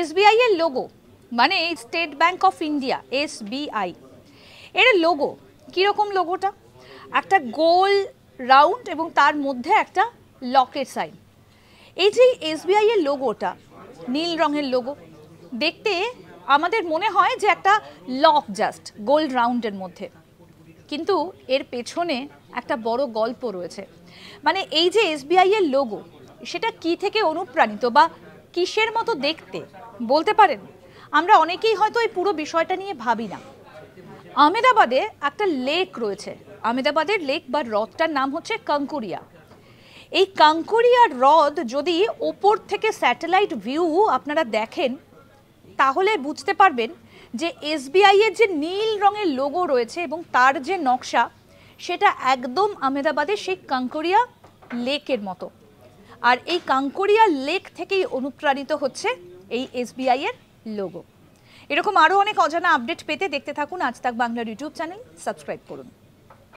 SBI এর logo মানে State Bank of India SBI এর লোগো কীরকম লোগোটা একটা গোল রাউন্ড এবং তার মধ্যে একটা লকেট সাইন এই যে এসবিআই এর লোগোটা নীল রঙের লোগো দেখতে আমাদের মনে হয় যে একটা লক জাস্ট গোল রাউন্ডের মধ্যে কিন্তু এর পেছনে একটা বড় গল্প রয়েছে মানে এই যে এসবিআই এর লোগো সেটা কি থেকে অনুপ্রাণিত বা কিসের মতো দেখতে বলতে পারেন আমরা অনেকেই হয়তো এই পুরো বিষয়টা নিয়ে ভাবি না আমেদাবাদে একটা লেক রয়েছে আমেদাবাদের লেক বা হ্রদটার নাম হচ্ছে কাঙ্কুরিয়া এই কাঙ্কুরিয়া হ্রদ যদি ওপর থেকে স্যাটেলাইট ভিউ আপনারা দেখেন তাহলে বুঝতে পারবেন যে এসবিআই এর যে নীল রঙের লোগো রয়েছে এবং তার যে নকশা সেটা একদম আমেদাবাদের সেই কাঙ্কুরিয়া লেকের মতো আর এই কাঙ্কুরিয়া লেক থেকেই অনুপ্রাণিত হচ্ছে এই এসবিআই এর লোগো এরকম আরও অনেক অজানা আপডেট পেতে দেখতে থাকুন আজ তাক বাংলার ইউটিউব চ্যানেল সাবস্ক্রাইব করুন